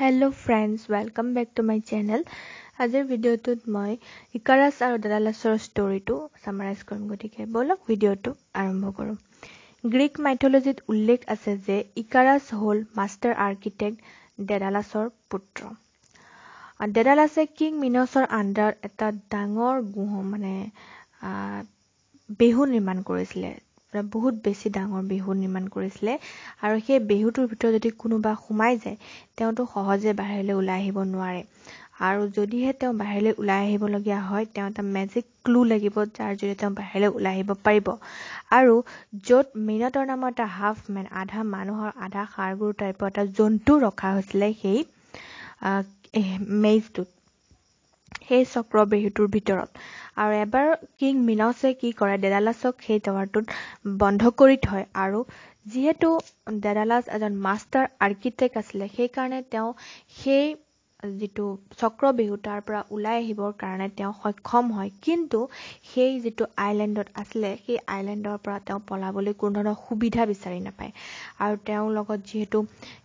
hello' friends welcome back to my channel আজিৰ ভিডিঅ'টোত মই ইকাৰাছ আৰু দাদালাছৰ ষ্টৰিটো চামাৰাইজ কৰিম গতিকে ব'লক ভিডিঅ'টো আৰম্ভ কৰোঁ গ্ৰীক মাইথলজিত উল্লেখ আছে যে ইকাৰাছ হ'ল মাষ্টাৰ আৰ্কিটেক্ট ডেডালাছৰ পুত্ৰ ডেডালাছে কিং মিনছৰ আণ্ডাৰ এটা ডাঙৰ গুহ মানে বিহু নিৰ্মাণ কৰিছিলে বহুত বেছি ডাঙৰ বিহু নিৰ্মাণ কৰিছিলে আৰু সেই বিহুটোৰ ভিতৰত যদি কোনোবা সোমাই যায় তেওঁতো সহজে বাহিৰলৈ ওলাই আহিব নোৱাৰে আৰু যদিহে তেওঁ বাহিৰলৈ ওলাই আহিবলগীয়া হয় তেওঁ এটা মেজিক ক্লু লাগিব যাৰ জৰিয়তে তেওঁ বাহিৰলৈ ওলাই আহিব পাৰিব আৰু য'ত মিনটৰ নামৰ এটা হাফ মেন আধা মানুহৰ আধা সাৰ সাৰগুৰু টাইপৰ এটা জন্তু ৰখা হৈছিলে সেই মেজটোত সেই চক্ৰব্যূহীটোৰ ভিতৰত আৰু এবাৰ কিং মিনছে কি কৰে ডেডালাছক সেই টাৱাৰটোত বন্ধ কৰি থয় আৰু যিহেতু ডেডালাছ এজন মাষ্টাৰ আৰ্কিটেক্ট আছিলে সেইকাৰণে তেওঁ সেই যিটো চক্ৰ বিহু তাৰ পৰা ওলাই আহিবৰ কাৰণে তেওঁ সক্ষম হয় কিন্তু সেই যিটো আইলেণ্ডত আছিলে সেই আইলেণ্ডৰ পৰা তেওঁ পলাবলৈ কোনো ধৰণৰ সুবিধা বিচাৰি নাপায় আৰু তেওঁৰ লগত যিহেতু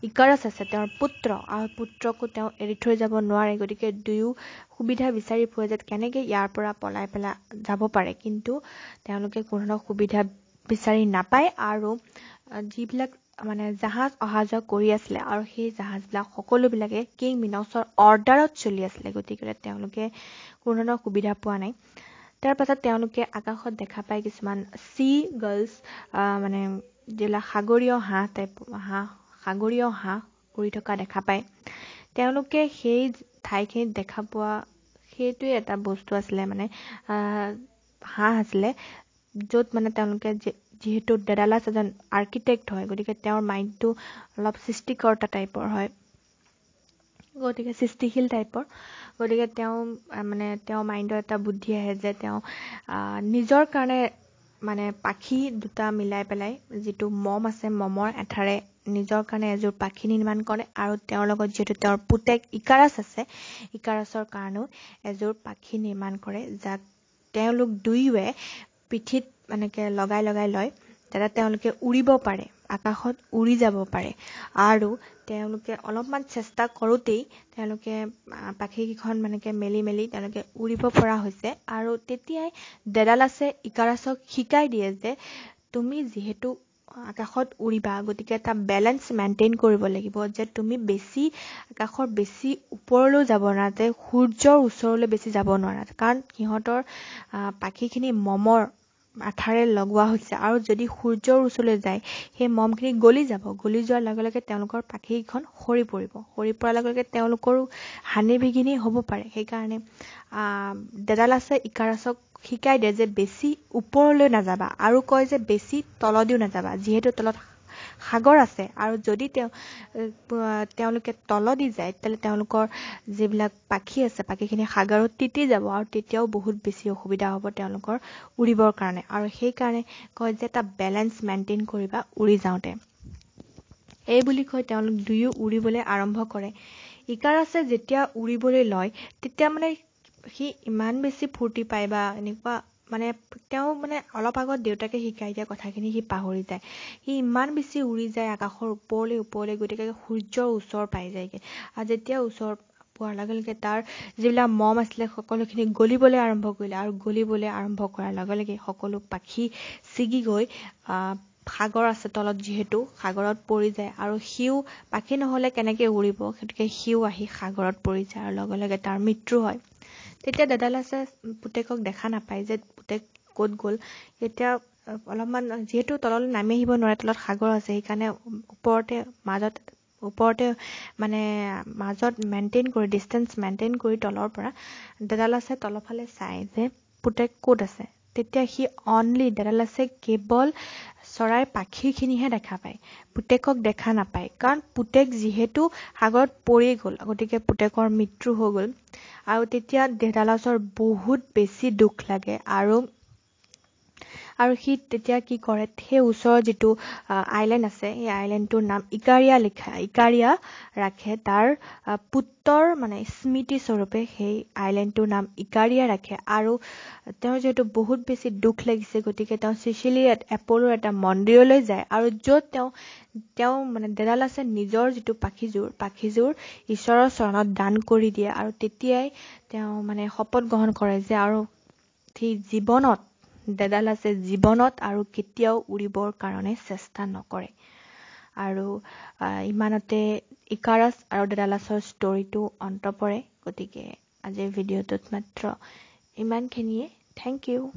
ইকাৰাছ আছে তেওঁৰ পুত্ৰ আৰু পুত্ৰকো তেওঁ এৰি থৈ যাব নোৱাৰে গতিকে দুয়ো সুবিধা বিচাৰি ফুৰে যে কেনেকৈ ইয়াৰ পৰা পলাই পেলাই যাব পাৰে কিন্তু তেওঁলোকে কোনো ধৰণৰ সুবিধা বিচাৰি নাপায় আৰু যিবিলাক মানে জাহাজ অহা যোৱা কৰি আছিলে আৰু সেই জাহাজবিলাক সকলোবিলাকে কিং মিনছৰ অৰ্ডাৰত চলি আছিলে গতিকে তেওঁলোকে কোনো ধৰণৰ সুবিধা পোৱা নাই তাৰপাছত তেওঁলোকে আকাশত দেখা পায় কিছুমান চি গাৰ্লছ মানে যিবিলাক সাগৰীয় হাঁহ টাইপ হাঁহ সাগৰীয় হাঁহ কৰি থকা দেখা পায় তেওঁলোকে সেই ঠাইখিনিত দেখা পোৱা সেইটোৱে এটা বস্তু আছিলে মানে হাঁহ আছিলে য'ত মানে তেওঁলোকে যিহেতু ডেডালাছ এজন আৰ্কিটেক্ট হয় গতিকে তেওঁৰ মাইণ্ডটো অলপ সৃষ্টিকৰ্তা টাইপৰ হয় গতিকে সৃষ্টিশীল টাইপৰ গতিকে তেওঁ মানে তেওঁৰ মাইণ্ডত এটা বুদ্ধি আহে যে তেওঁ নিজৰ কাৰণে মানে পাখি দুটা মিলাই পেলাই যিটো মম আছে মমৰ এঠাৰে নিজৰ কাৰণে এযোৰ পাখি নিৰ্মাণ কৰে আৰু তেওঁৰ লগত যিহেতু তেওঁৰ পুতেক ইকাৰাছ আছে ইকাৰাছৰ কাৰণেও এযোৰ পাখি নিৰ্মাণ কৰে যাক তেওঁলোক দুয়োৱে পিঠিত মানে লগাই লগাই লয় তেতিয়া তেওঁলোকে উৰিব পাৰে আকাশত উৰি যাব পাৰে আৰু তেওঁলোকে অলপমান চেষ্টা কৰোঁতেই তেওঁলোকে পাখিকেইখন মানেকৈ মেলি মেলি তেওঁলোকে উৰিব পৰা হৈছে আৰু তেতিয়াই দেদালাছে ইকাৰাছক শিকাই দিয়ে যে তুমি যিহেতু আকাশত উৰিবা গতিকে এটা বেলেঞ্চ মেইনটেইন কৰিব লাগিব যে তুমি বেছি আকাশৰ বেছি ওপৰলৈ যাব নোৱাৰা যে সূৰ্যৰ ওচৰলৈ বেছি যাব নোৱাৰা কাৰণ সিহঁতৰ পাখিখিনি মমৰ আঠাৰে লগোৱা হৈছে আৰু যদি সূৰ্যৰ ওচৰলৈ যায় সেই মমখিনি গলি যাব গলি যোৱাৰ লগে লগে তেওঁলোকৰ পাখি কেইখন সৰি পৰিব সৰি পৰাৰ লগে লগে তেওঁলোকৰো হানি বিঘিনি হ'ব পাৰে সেইকাৰণে দেদালাছে ইকাৰাছক শিকাই দিয়ে যে বেছি ওপৰলৈ নাযাবা আৰু কয় যে বেছি তলদিও নাযাবা যিহেতু তলত সাগৰ আছে আৰু যদি তেওঁ তেওঁলোকে তলদি যায় তেতিয়াহ'লে তেওঁলোকৰ যিবিলাক পাখি আছে পাখিখিনি সাগৰত তিতি যাব আৰু তেতিয়াও বহুত বেছি অসুবিধা হ'ব তেওঁলোকৰ উৰিবৰ কাৰণে আৰু সেইকাৰণে কয় যে এটা বেলেঞ্চ মেইনটেইন কৰিবা উৰি যাওঁতে এই বুলি কয় তেওঁলোক দুয়ো উৰিবলৈ আৰম্ভ কৰে ইকাৰ আছে যেতিয়া উৰিবলৈ লয় তেতিয়া মানে সি ইমান বেছি ফূৰ্তি পায় বা এনেকুৱা মানে তেওঁ মানে অলপ আগত দেউতাকে শিকাই দিয়া কথাখিনি সি পাহৰি যায় সি ইমান বেছি উৰি যায় আকাশৰ ওপৰলৈ ওপৰলৈ গতিকে সূৰ্যৰ ওচৰ পাই যায়গৈ আৰু যেতিয়া ওচৰ পোৱাৰ লগে লগে তাৰ যিবিলাক মম আছিলে সকলোখিনি গলিবলৈ আৰম্ভ কৰিলে আৰু গলিবলৈ আৰম্ভ কৰাৰ লগে লগে সকলো পাখি ছিগি গৈ আহ সাগৰ আছে তলত যিহেতু সাগৰত পৰি যায় আৰু সিও পাখি নহ'লে কেনেকে উৰিব গতিকে সিও আহি সাগৰত পৰি যায় আৰু লগে লগে তাৰ মৃত্যু হয় তেতিয়া দাদালাচে পুতেকক দেখা নাপায় যে পুতেক ক'ত গ'ল এতিয়া অলপমান যিহেতু তললৈ নামি আহিব নোৱাৰে তলত সাগৰ আছে সেইকাৰণে ওপৰতে মাজত ওপৰতে মানে মাজত মেইনটেইন কৰি ডিষ্টেঞ্চ মেইনটেইন কৰি তলৰ পৰা তলৰ ফালে চাই যে পুতেক ক'ত আছে তেতিয়া সি অনলি ডেডালাছে কেৱল চৰাই পাখিখিনিহে দেখা পায় পুতেকক দেখা নাপায় কাৰণ পুতেক যিহেতু সাগৰত পৰি গ'ল গতিকে পুতেকৰ মৃত্যু হৈ গ'ল আৰু তেতিয়া ডেডালাছৰ বহুত বেছি দুখ লাগে আৰু আৰু সি তেতিয়া কি কৰে সেই ওচৰৰ যিটো আইলেণ্ড আছে সেই আইলেণ্ডটোৰ নাম ইকাৰিয়া লিখা ইকাৰিয়া ৰাখে তাৰ পুত্ৰৰ মানে স্মৃতিস্বৰূপে সেই আইলেণ্ডটোৰ নাম ইকাৰিয়া ৰাখে আৰু তেওঁ যিহেতু বহুত বেছি দুখ লাগিছে গতিকে তেওঁ চিচিলিৰ এপ'লৰ এটা মন্দিৰলৈ যায় আৰু য'ত তেওঁ তেওঁ মানে দেডাল আছে নিজৰ যিটো পাখিযোৰ পাখিযোৰ ঈশ্বৰৰ চৰণত দান কৰি দিয়ে আৰু তেতিয়াই তেওঁ মানে শপত গ্ৰহণ কৰে যে আৰু সি জীৱনত দেডালাছে জীৱনত আৰু কেতিয়াও উৰিবৰ কাৰণে চেষ্টা নকৰে আৰু ইমানতে ইকাৰাছ আৰু দেডালাছৰ ষ্টৰিটো অন্ত পৰে গতিকে আজিৰ ভিডিঅ'টোত মাত্ৰ ইমানখিনিয়ে থেংক ইউ